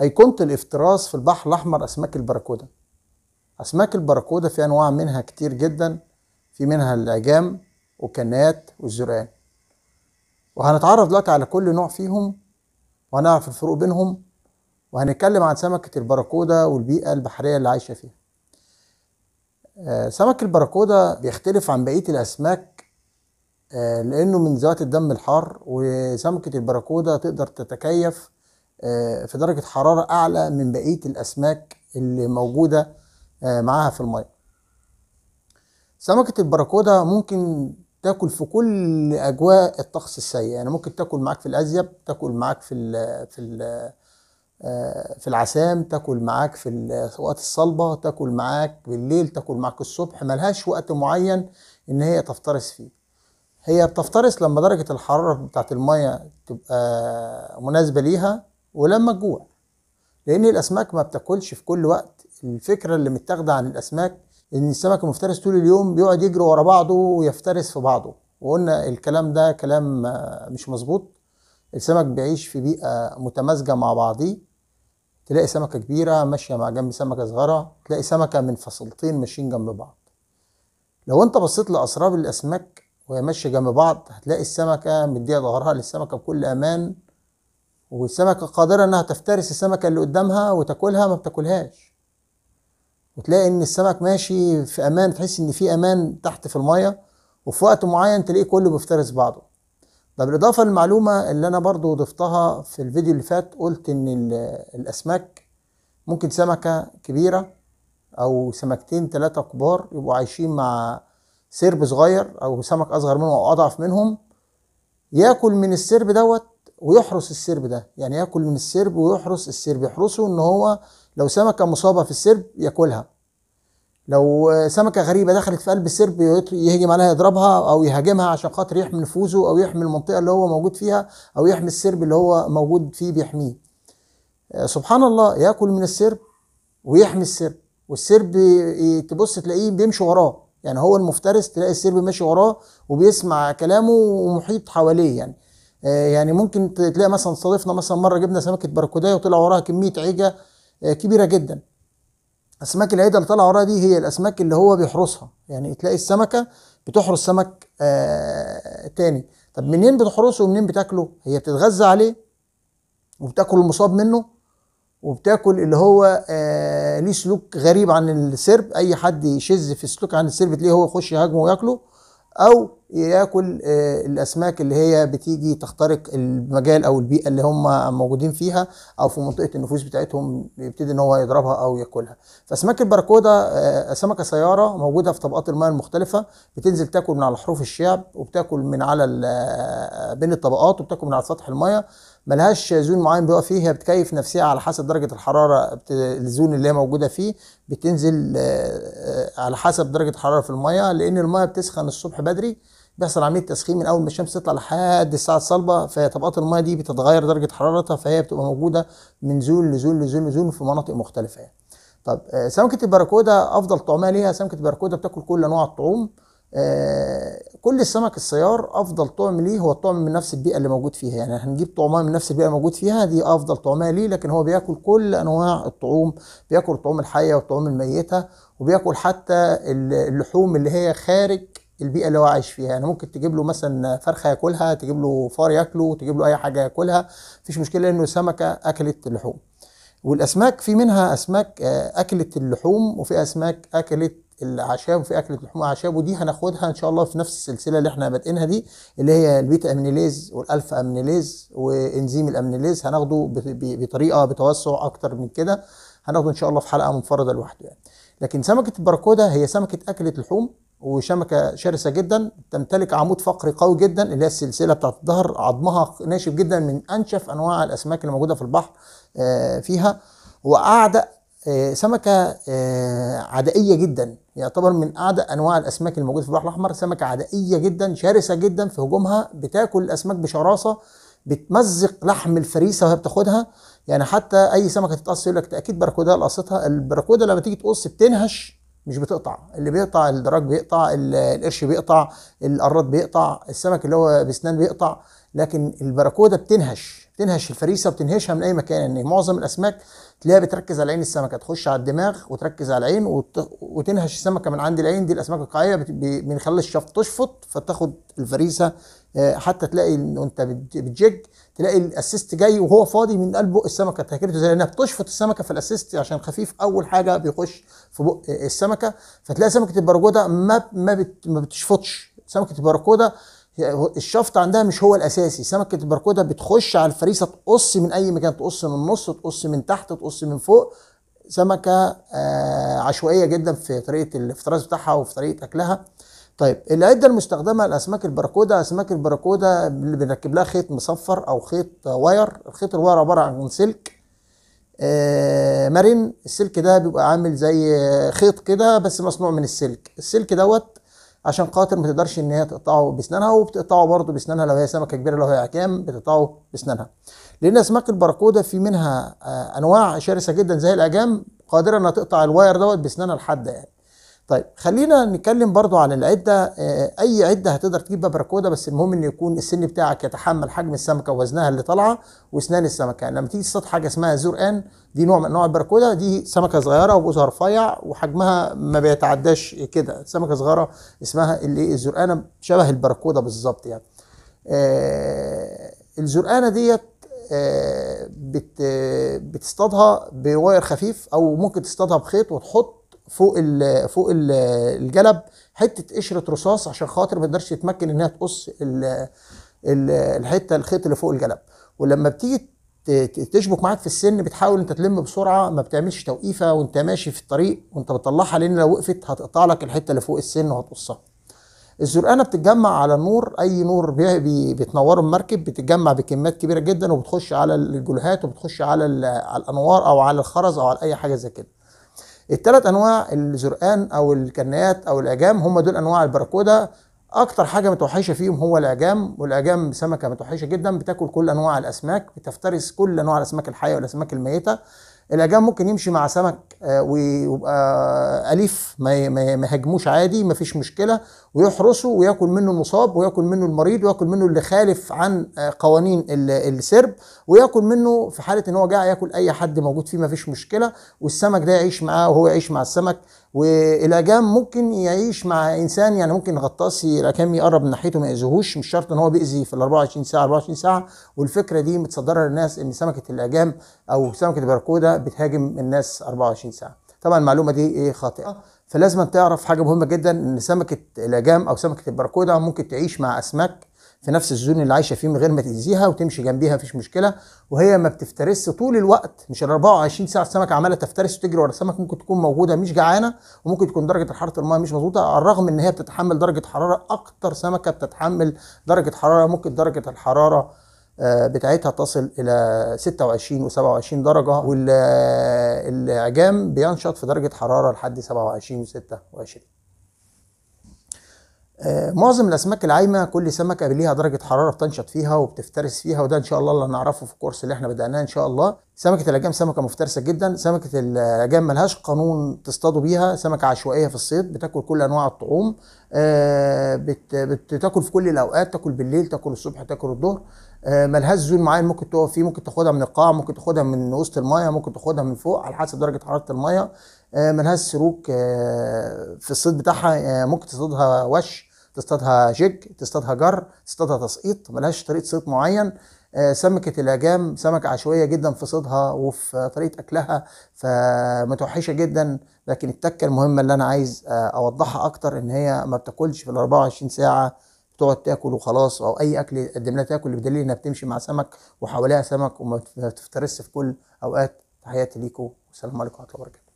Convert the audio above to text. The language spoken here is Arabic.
أيقونة الافتراس في البحر الأحمر أسماك البراكودا أسماك البراكودا في أنواع منها كتير جدا في منها العجام وكنات والزرقان وهنتعرف دلوقتي على كل نوع فيهم وهنعرف الفروق بينهم وهنتكلم عن سمكة البراكودا والبيئة البحرية اللي عايشة فيها آه، سمك البراكودا بيختلف عن بقية الأسماك آه، لأنه من ذات الدم الحار وسمكة البراكودا تقدر تتكيف آه، في درجه حراره اعلى من بقيه الاسماك اللي موجوده آه، معاها في الميه سمكه البراكودا ممكن تاكل في كل اجواء الطقس السيء يعني ممكن تاكل معاك في الازيب تاكل معاك في الـ في الـ آه، في العسام تاكل معاك في الاوقات الصلبه تاكل معاك بالليل تاكل معاك الصبح ملهاش وقت معين ان هي تفترس فيه هي بتفترس لما درجه الحراره بتاعه الميه تبقى مناسبه ليها ولما تجوع لان الاسماك ما بتاكلش في كل وقت الفكره اللي متاخده عن الاسماك ان السمك المفترس طول اليوم بيقعد يجري ورا بعضه ويفترس في بعضه وقلنا الكلام ده كلام مش مظبوط السمك بيعيش في بيئه متمازجه مع بعضيه تلاقي سمكه كبيره ماشيه مع جنب سمكه صغيره تلاقي سمكه من فصيلتين ماشيين جنب بعض لو انت بصيت لاسراب الاسماك وهي ماشيه جنب بعض هتلاقي السمكه مديه ظهرها للسمكه بكل امان والسمكة قادرة انها تفترس السمكة اللي قدامها وتاكلها ما بتاكلهاش وتلاقي ان السمك ماشي في امان تحس ان في امان تحت في المية وفي وقت معين تلاقيه كله بيفترس بعضه ده بالاضافة للمعلومة اللي انا برضو ضفتها في الفيديو اللي فات قلت ان الاسماك ممكن سمكة كبيرة او سمكتين ثلاثة كبار يبقوا عايشين مع سرب صغير او سمك اصغر منه او اضعف منهم ياكل من السرب دوت ويحرس السرب ده يعني ياكل من السرب ويحرس السرب يحرسه ان هو لو سمكه مصابه في السرب ياكلها لو سمكه غريبه دخلت في قلب السرب يهجم عليها يضربها او يهاجمها عشان خاطر يحمي نفوذه او يحمي المنطقه اللي هو موجود فيها او يحمي السرب اللي هو موجود فيه بيحميه آه، سبحان الله ياكل من السرب ويحمي السرب والسرب تبص تلاقيه بيمشي وراه يعني هو المفترس تلاقي السرب ماشي وراه وبيسمع كلامه ومحيط حواليه يعني آه، يعني ممكن تلاقي مثلا صادفنا مثلا مره جبنا سمكه باركوداي وطلع وراها كميه عجه آه، كبيره جدا اسماك العيده اللي طالعه وراها دي هي الاسماك اللي هو بيحرسها يعني تلاقي السمكه بتحرس سمك آه، تاني طب منين بتحرسه ومنين بتاكله هي بتتغذى عليه وبتاكل المصاب منه وبتاكل اللي هو ليه سلوك غريب عن السرب اي حد يشذ في السلوك عن السرب تلاقيه هو يخش يهاجمه وياكله او ياكل آه، الاسماك اللي هي بتيجي تخترق المجال او البيئه اللي هم موجودين فيها او في منطقه النفوذ بتاعتهم يبتدي ان هو يضربها او ياكلها فاسماك الباراكودا آه، سمكه سياره موجوده في طبقات الماء المختلفه بتنزل تاكل من على حروف الشعب وبتاكل من على آه، بين الطبقات وبتاكل من على سطح المياه ملهاش زون معين بيقف فيه هي بتكيف نفسها على حسب درجه الحراره الزون اللي هي موجوده فيه بتنزل آه، على حسب درجه الحراره في الميه لان الميه بتسخن الصبح بدري بيحصل عمليه تسخين من اول ما الشمس تطلع لحد الساعه الصلبه فطبقات الميه دي بتتغير درجه حرارتها فهي بتبقى موجوده من زون لزون لزون لزون في مناطق مختلفه يعني. طب آه، سمكه البراكودا افضل طعمها ليها سمكه البراكودا بتاكل كل انواع الطعوم آه، كل السمك السيار افضل طعم ليه هو الطعم من نفس البيئه اللي موجود فيها يعني هنجيب طعمها من نفس البيئه اللي موجود فيها دي افضل طعمها ليه لكن هو بياكل كل انواع الطعوم بياكل الطعوم الحيه والطعوم الميته وبياكل حتى اللحوم اللي هي خارج البيئه اللي هو عايش فيها يعني ممكن تجيب له مثلا فرخه ياكلها تجيب له فار ياكله تجيب له اي حاجه ياكلها مفيش مشكله انه سمكه اكلت اللحوم والاسماك في منها اسماك آه، اكلت اللحوم وفي اسماك اكلت الاعشاب وفي اكله لحوم الاعشاب ودي هناخدها ان شاء الله في نفس السلسله اللي احنا بادئينها دي اللي هي البيتا امينيليز والالفا امينيليز وانزيم الامينيليز هناخده بطريقه بتوسع اكتر من كده هناخده ان شاء الله في حلقه منفرده لوحده يعني لكن سمكه البراكودا هي سمكه اكله لحوم وشمكه شرسه جدا تمتلك عمود فقري قوي جدا اللي هي السلسله بتاعت الظهر عظمها ناشف جدا من انشف انواع الاسماك اللي موجوده في البحر آه، فيها واعدأ آه، سمكة آه، عدائية جدا يعتبر من أعدى أنواع الأسماك الموجودة في البحر الأحمر سمكة عدائية جدا شرسة جدا في هجومها بتاكل الأسماك بشراسة بتمزق لحم الفريسة وهي بتاخدها يعني حتى أي سمكة تتقص يقول لك أكيد بركودة قصتها البركودة لما تيجي تقص بتنهش مش بتقطع اللي بيقطع الدراج بيقطع القرش بيقطع القراد بيقطع السمك اللي هو بسنان بيقطع لكن البراكودا بتنهش بتنهش الفريسه وبتنهشها من اي مكان ان معظم الاسماك تلاقيها بتركز على عين السمكه تخش على الدماغ وتركز على العين وت... وتنهش السمكه من عند العين دي الاسماك القاعيه بت... ب... من خلال الشفط تشفط فتاخد الفريسه آه، حتى تلاقي انت بتجج تلاقي الاسيست جاي وهو فاضي من قلب السمكه تهكرته زي انها بتشفط السمكه في الاسيست عشان خفيف اول حاجه بيخش في بق آه، السمكه فتلاقي سمكه البراكودا ما ما, بت... ما بتشفطش سمكه البراكودا الشفط عندها مش هو الاساسي سمكه البركوده بتخش على الفريسه تقص من اي مكان تقص من النص تقص من تحت تقص من فوق سمكه آه، عشوائيه جدا في طريقه الافتراس بتاعها وفي طريقه اكلها طيب العده المستخدمه لاسماك البراكودا اسماك البراكودا اللي بنركب لها خيط مصفر او خيط واير الخيط الواير عباره عن سلك آه، مرن السلك ده بيبقى عامل زي خيط كده بس مصنوع من السلك السلك دوت عشان خاطر ما تقدرش ان هي تقطعه باسنانها وبتقطعه برضه باسنانها لو هي سمكه كبيره لو هي عكام بتقطعه باسنانها لان اسماك البراكوده في منها آه، انواع شرسه جدا زي الاجام قادره انها تقطع الواير دوت باسنانها الحاده يعني طيب خلينا نتكلم برضو عن العده آه، اي عده هتقدر تجيب بابراكودا بس المهم ان يكون السن بتاعك يتحمل حجم السمكه ووزنها اللي طالعه واسنان السمكه يعني لما تيجي تصطاد حاجه اسمها زرقان دي نوع من انواع البراكودا دي سمكه صغيره وبوزها رفيع وحجمها ما بيتعداش كده سمكه صغيره اسمها اللي الزرقانه شبه البراكودا بالظبط يعني آه، الزرقانه ديت آه، بتصطادها بواير خفيف او ممكن تصطادها بخيط وتحط فوق ال فوق ال الجلب حته قشره رصاص عشان خاطر ما تقدرش تتمكن انها تقص الحته الخيط اللي فوق الجلب ولما بتيجي تشبك معاك في السن بتحاول انت تلم بسرعه ما بتعملش توقيفه وانت ماشي في الطريق وانت بتطلعها لان لو وقفت هتقطع لك الحته اللي فوق السن وهتقصها. الزرقانه بتتجمع على النور اي نور بي المركب بتتجمع بكميات كبيره جدا وبتخش على الجلهات وبتخش على على الانوار او على الخرز او على اي حاجه زي كده. الثلاث انواع الزرقان او الكنات او العجام هم دول انواع البراكودا اكتر حاجه متوحشه فيهم هو العجام والعجام سمكه متوحشه جدا بتاكل كل انواع الاسماك بتفترس كل انواع الاسماك الحيه والاسماك الميته العجام ممكن يمشي مع سمك آه، ويبقى اليف ما يهاجموش عادي مفيش مشكله ويحرسه وياكل منه المصاب وياكل منه المريض وياكل منه اللي خالف عن آه، قوانين السرب وياكل منه في حاله ان هو جاع ياكل اي حد موجود فيه ما فيش مشكله والسمك ده يعيش معاه وهو يعيش مع السمك والاجام ممكن يعيش مع انسان يعني ممكن غطاس الاجام يقرب من ناحيته ما ياذيهوش مش شرط ان هو بيأذي في ال 24 ساعه 24 ساعه والفكره دي متصدره للناس ان سمكه الاجام او سمكه البركوده بتهاجم الناس 24 ساعه طبعا المعلومه دي ايه خاطئه آه. فلازم تعرف حاجه مهمه جدا ان سمكه الاجام او سمكه البراكودا ممكن تعيش مع اسماك في نفس الزون اللي عايشه فيه من غير ما تاذيها وتمشي جنبيها مفيش مشكله وهي ما بتفترس طول الوقت مش ال 24 ساعه السمكه عماله تفترس وتجري ورا السمك ممكن تكون موجوده مش جعانه وممكن تكون درجه حراره الماء مش مظبوطه على الرغم ان هي بتتحمل درجه حراره اكتر سمكه بتتحمل درجه حراره ممكن درجه الحراره آه، بتاعتها تصل الى 26 و27 درجه والعجام بينشط في درجه حراره لحد 27 و26 آه، معظم الاسماك العايمه كل سمكه ليها درجه حراره بتنشط فيها وبتفترس فيها وده ان شاء الله اللي هنعرفه في الكورس اللي احنا بداناه ان شاء الله سمكه العجام سمكه مفترسه جدا سمكه العجام ملهاش قانون تصطادوا بيها سمكه عشوائيه في الصيد بتاكل كل انواع الطعوم آه، بتاكل في كل الاوقات تاكل بالليل تاكل الصبح تاكل الظهر آه، ملهاش زون معين ممكن تقف فيه ممكن تاخدها من القاع ممكن تاخدها من وسط المايه ممكن تاخدها من فوق على حسب درجه حراره المايه آه، ملهاش سلوك آه، في الصيد بتاعها ممكن تصطادها وش تصطادها جيج تصطادها جر تصطادها تسقيط ملهاش طريقه صيد معين سمكة الأجام سمكة عشوائية جدا في صيدها وفي طريقة أكلها فمتوحشة جدا لكن التكة المهمة اللي أنا عايز أوضحها أكتر إن هي ما بتاكلش في ال 24 ساعة تقعد تاكل وخلاص او اي اكل قدم لها تاكل بدليل انها بتمشي مع سمك وحواليها سمك وما تفترس في كل اوقات تحياتي ليكم والسلام عليكم ورحمه الله وبركاته